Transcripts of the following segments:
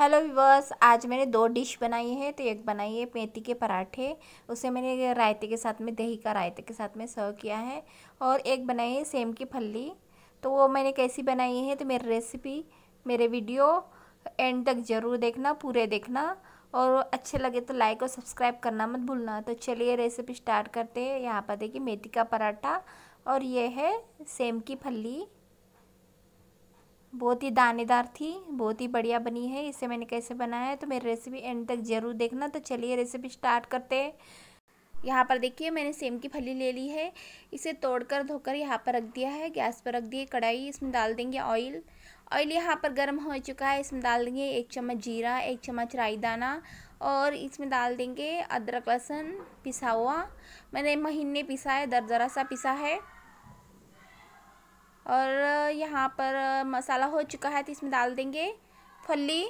hello weavers आज मैंने दो डिश बनाई है तो एक बनाई है मेथी के पराठे उसे मैंने रायते के साथ में दही का रायते के साथ में सर्व किया है और एक बनाई है सेम की फली तो वो मैंने कैसी बनाई है तो मेरी रेसिपी मेरे वीडियो एंड तक ज़रूर देखना पूरे देखना और अच्छे लगे तो लाइक और सब्सक्राइब करना मत भूलना तो चलिए रेसिपी स्टार्ट करते हैं यहाँ पर देखिए मेथी का पराठा और ये है सेम की फली बहुत ही दानेदार थी बहुत ही बढ़िया बनी है इसे मैंने कैसे बनाया है तो मेरी रेसिपी एंड तक ज़रूर देखना तो चलिए रेसिपी स्टार्ट करते हैं यहाँ पर देखिए मैंने सेम की फली ले ली है इसे तोड़कर धोकर यहाँ पर रख दिया है गैस पर रख दिए कढ़ाई इसमें डाल देंगे ऑयल ऑयल यहाँ पर गर्म हो चुका है इसमें डाल देंगे एक चम्मच जीरा एक चम्मच राई दाना और इसमें डाल देंगे अदरक लहसुन पिसा हुआ मैंने महीने पिसा है दर दरा सा पिसा है और यहाँ पर मसाला हो चुका है तो इसमें डाल देंगे फली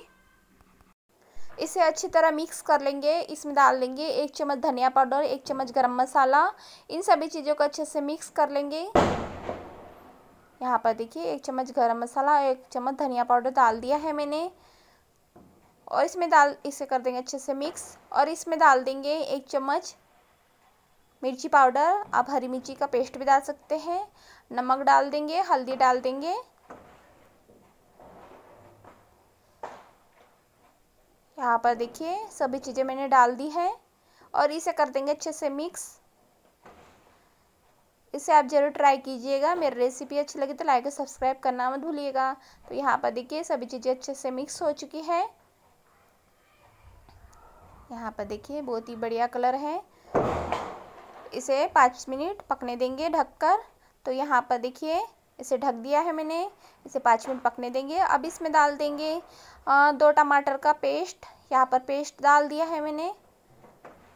इसे अच्छी तरह मिक्स कर लेंगे इसमें डाल देंगे एक चम्मच धनिया पाउडर एक चम्मच गरम मसाला इन सभी चीज़ों को अच्छे से मिक्स कर लेंगे यहाँ पर देखिए एक चम्मच गरम मसाला एक चम्मच धनिया पाउडर डाल दिया है मैंने और इसमें डाल इसे कर देंगे अच्छे से मिक्स और इसमें डाल देंगे एक चम्मच मिर्ची पाउडर आप हरी मिर्ची का पेस्ट भी डाल सकते हैं नमक डाल देंगे हल्दी डाल देंगे यहाँ पर देखिए सभी चीज़ें मैंने डाल दी हैं और इसे कर देंगे अच्छे से मिक्स इसे आप ज़रूर ट्राई कीजिएगा मेरी रेसिपी अच्छी लगी तो लाइक और सब्सक्राइब करना मत भूलिएगा तो यहाँ पर देखिए सभी चीज़ें अच्छे से मिक्स हो चुकी है यहाँ पर देखिए बहुत ही बढ़िया कलर है इसे पाँच मिनट पकने देंगे ढककर तो यहाँ पर देखिए इसे ढक दिया है मैंने इसे पाँच मिनट पकने देंगे अब इसमें डाल देंगे दो टमाटर का पेस्ट यहाँ पर पेस्ट डाल दिया है मैंने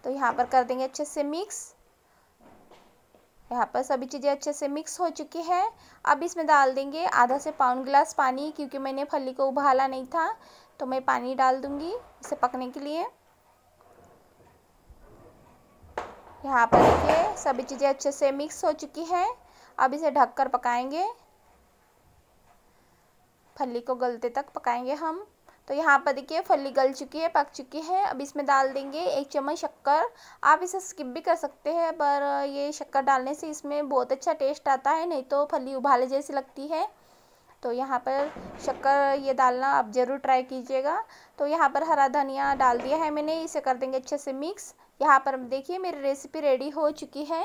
तो यहाँ पर कर देंगे अच्छे से मिक्स यहाँ पर सभी चीज़ें अच्छे से मिक्स हो चुकी है अब इसमें डाल देंगे आधा से पाउंड गिलास पानी क्योंकि मैंने फली को उबाला नहीं था तो मैं पानी डाल दूँगी इसे पकने के लिए यहाँ पर देखिए सभी चीज़ें अच्छे से मिक्स हो चुकी है अब इसे ढककर पकाएंगे फली को गलते तक पकाएंगे हम तो यहाँ पर देखिए फली गल चुकी है पक चुकी है अब इसमें डाल देंगे एक चम्मच शक्कर आप इसे स्किप भी कर सकते हैं पर ये शक्कर डालने से इसमें बहुत अच्छा टेस्ट आता है नहीं तो फली उबाले जैसी लगती है तो यहाँ पर शक्कर ये डालना आप ज़रूर ट्राई कीजिएगा तो यहाँ पर हरा धनिया डाल दिया है मैंने इसे कर देंगे अच्छे से मिक्स यहाँ पर देखिए मेरी रेसिपी रेडी हो चुकी है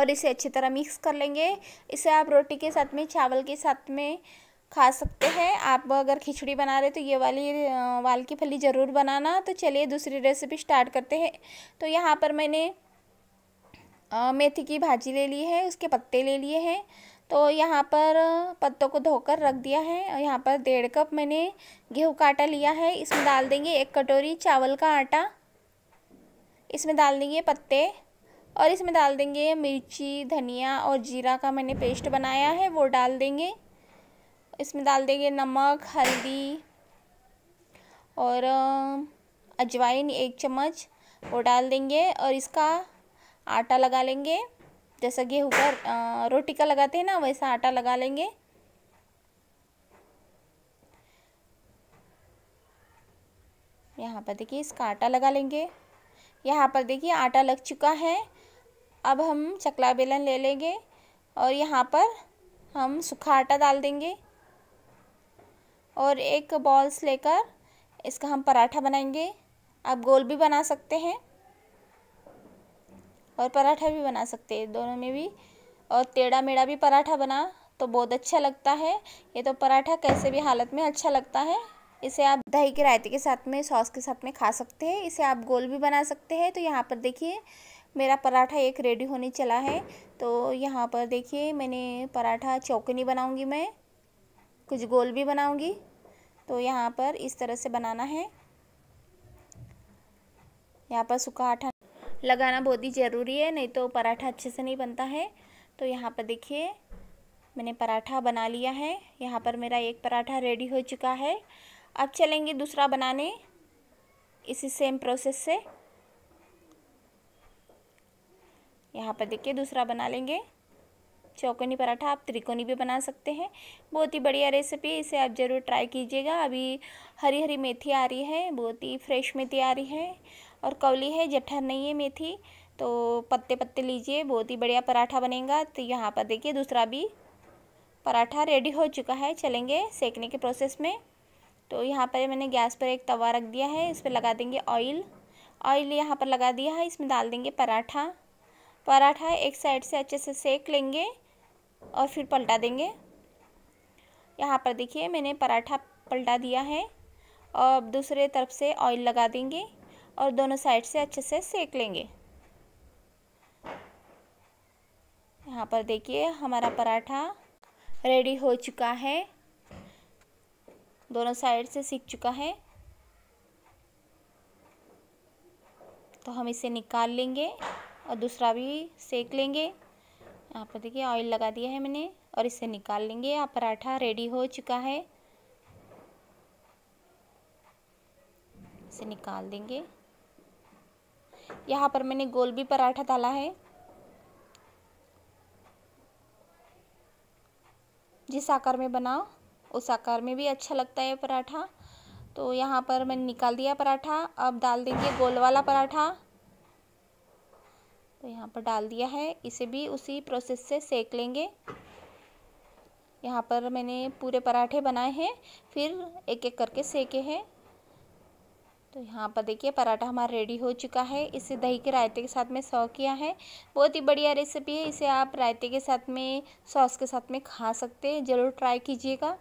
और इसे अच्छी तरह मिक्स कर लेंगे इसे आप रोटी के साथ में चावल के साथ में खा सकते हैं आप अगर खिचड़ी बना रहे तो ये वाली वाल की फली ज़रूर बनाना तो चलिए दूसरी रेसिपी स्टार्ट करते हैं तो यहाँ पर मैंने मेथी की भाजी ले ली है उसके पत्ते ले लिए हैं तो यहाँ पर पत्तों को धोकर रख दिया है और यहाँ पर डेढ़ कप मैंने गेहूँ का आटा लिया है इसमें डाल देंगे एक कटोरी चावल का आटा इसमें डाल देंगे पत्ते और इसमें डाल देंगे मिर्ची धनिया और जीरा का मैंने पेस्ट बनाया है वो डाल देंगे इसमें डाल देंगे नमक हल्दी और अजवाइन एक चम्मच वो डाल देंगे और इसका आटा लगा लेंगे जैसा गेहूँ का रोटी का लगाते हैं ना वैसा आटा लगा लेंगे यहाँ पर देखिए इसका आटा लगा लेंगे यहाँ पर देखिए आटा लग चुका है अब हम चकला बेलन ले लेंगे और यहाँ पर हम सूखा आटा डाल देंगे और एक बॉल्स लेकर इसका हम पराठा बनाएंगे आप गोल भी बना सकते हैं और पराठा भी बना सकते हैं दोनों में भी और टेढ़ा मेढ़ा भी पराठा बना तो बहुत अच्छा लगता है ये तो पराठा कैसे भी हालत में अच्छा लगता है इसे आप दही के रायते के साथ में सॉस के साथ में खा सकते हैं इसे आप गोल भी बना सकते हैं तो यहाँ पर देखिए मेरा पराठा एक रेडी होने चला है तो यहाँ पर देखिए मैंने पराठा चौकनी बनाऊँगी मैं कुछ गोल भी बनाऊँगी तो यहाँ पर इस तरह से बनाना है यहाँ पर सूखा आटा लगाना बहुत ही ज़रूरी है नहीं तो पराठा अच्छे से नहीं बनता है तो यहाँ पर देखिए मैंने पराठा बना लिया है यहाँ पर मेरा एक पराठा रेडी हो चुका है अब चलेंगे दूसरा बनाने इसी सेम प्रोसेस से यहाँ पर देखिए दूसरा बना लेंगे चौकोनी पराठा आप त्रिकोणी भी बना सकते हैं बहुत ही बढ़िया रेसिपी है इसे आप ज़रूर ट्राई कीजिएगा अभी हरी हरी मेथी आ रही है बहुत ही फ्रेश मेथी आ रही है और कौली है जठर नहीं है मेथी तो पत्ते पत्ते लीजिए बहुत ही बढ़िया पराठा बनेगा तो यहाँ पर देखिए दूसरा भी पराठा रेडी हो चुका है चलेंगे सेकने के प्रोसेस में तो यहाँ पर मैंने गैस पर एक तवा रख दिया है इस पर लगा देंगे ऑयल ऑयल यहाँ पर लगा दिया है इसमें डाल देंगे पराठा पराठा एक साइड से अच्छे से सेक लेंगे और फिर पलटा देंगे यहाँ पर देखिए मैंने पराठा पलटा दिया है और दूसरे तरफ से ऑयल लगा देंगे और दोनों साइड से अच्छे से सेक लेंगे यहाँ पर देखिए हमारा पराठा रेडी हो चुका है दोनों साइड से सीख चुका है तो हम इसे निकाल लेंगे और दूसरा भी सेक लेंगे यहाँ पर देखिए ऑयल लगा दिया है मैंने और इसे निकाल लेंगे यहाँ पराठा रेडी हो चुका है इसे निकाल देंगे यहाँ पर मैंने गोल भी पराठा डाला है जिस आकार में बनाओ उस आकार में भी अच्छा लगता है पराठा तो यहाँ पर मैंने निकाल दिया पराठा अब डाल देंगे गोल वाला पराठा तो यहाँ पर डाल दिया है इसे भी उसी प्रोसेस से सेक लेंगे यहाँ पर मैंने पूरे पराठे बनाए हैं फिर एक एक करके सेके हैं तो यहाँ पर देखिए पराठा हमारा रेडी हो चुका है इसे दही के रायते के साथ में सर्व किया है बहुत ही बढ़िया रेसिपी है इसे आप रायते के साथ में सॉस के साथ में खा सकते हैं ज़रूर ट्राई कीजिएगा